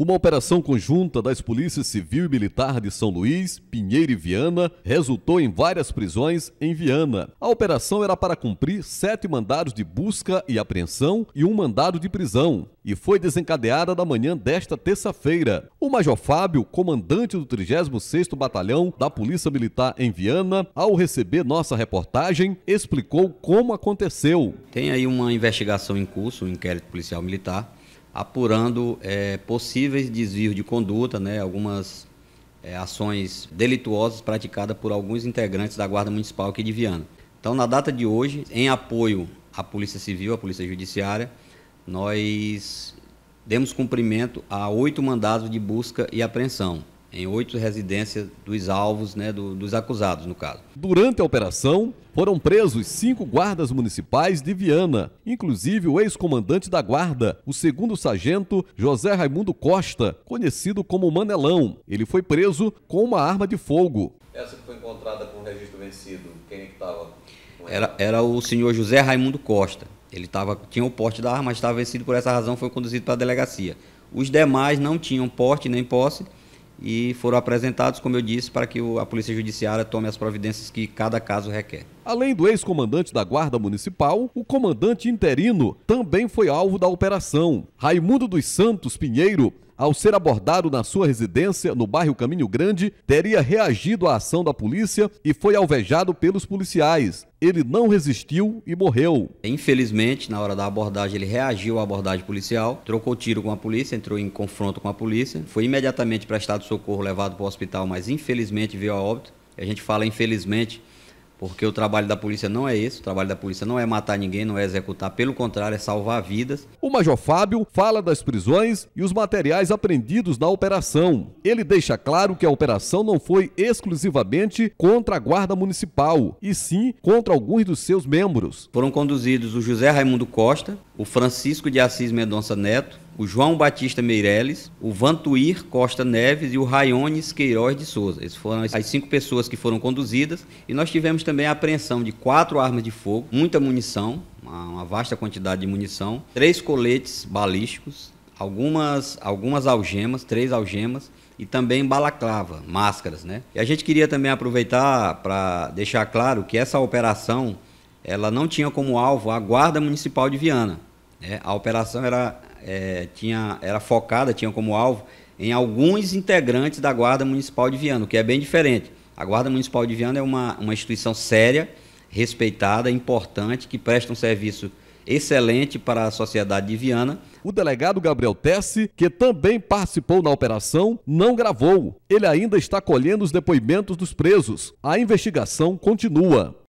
Uma operação conjunta das polícias civil e militar de São Luís, Pinheiro e Viana resultou em várias prisões em Viana. A operação era para cumprir sete mandados de busca e apreensão e um mandado de prisão, e foi desencadeada na manhã desta terça-feira. O Major Fábio, comandante do 36º Batalhão da Polícia Militar em Viana, ao receber nossa reportagem, explicou como aconteceu. Tem aí uma investigação em curso, um inquérito policial militar, apurando é, possíveis desvios de conduta, né, algumas é, ações delituosas praticadas por alguns integrantes da Guarda Municipal aqui de Viana. Então, na data de hoje, em apoio à Polícia Civil, à Polícia Judiciária, nós demos cumprimento a oito mandados de busca e apreensão em oito residências dos alvos, né, do, dos acusados, no caso. Durante a operação, foram presos cinco guardas municipais de Viana, inclusive o ex-comandante da guarda, o segundo sargento José Raimundo Costa, conhecido como Manelão. Ele foi preso com uma arma de fogo. Essa que foi encontrada com o registro vencido, quem é que estava? Era, era o senhor José Raimundo Costa. Ele tava, tinha o porte da arma, mas estava vencido, por essa razão foi conduzido para a delegacia. Os demais não tinham porte nem posse, e foram apresentados, como eu disse, para que a Polícia Judiciária tome as providências que cada caso requer. Além do ex-comandante da Guarda Municipal, o comandante interino também foi alvo da operação. Raimundo dos Santos Pinheiro ao ser abordado na sua residência, no bairro Caminho Grande, teria reagido à ação da polícia e foi alvejado pelos policiais. Ele não resistiu e morreu. Infelizmente, na hora da abordagem, ele reagiu à abordagem policial, trocou tiro com a polícia, entrou em confronto com a polícia, foi imediatamente prestado socorro, levado para o hospital, mas infelizmente veio a óbito. A gente fala infelizmente porque o trabalho da polícia não é esse, o trabalho da polícia não é matar ninguém, não é executar, pelo contrário, é salvar vidas. O Major Fábio fala das prisões e os materiais apreendidos na operação. Ele deixa claro que a operação não foi exclusivamente contra a Guarda Municipal, e sim contra alguns dos seus membros. Foram conduzidos o José Raimundo Costa, o Francisco de Assis Mendonça Neto, o João Batista Meireles, o Vantuir Costa Neves e o Raiones Queiroz de Souza. Essas foram as cinco pessoas que foram conduzidas e nós tivemos também a apreensão de quatro armas de fogo, muita munição, uma vasta quantidade de munição, três coletes balísticos, algumas, algumas algemas, três algemas e também balaclava, máscaras, né? E a gente queria também aproveitar para deixar claro que essa operação ela não tinha como alvo a Guarda Municipal de Viana. Né? A operação era é, tinha, era focada, tinha como alvo, em alguns integrantes da Guarda Municipal de Viana, o que é bem diferente. A Guarda Municipal de Viana é uma, uma instituição séria, respeitada, importante, que presta um serviço excelente para a sociedade de Viana. O delegado Gabriel Tessi, que também participou na operação, não gravou. Ele ainda está colhendo os depoimentos dos presos. A investigação continua.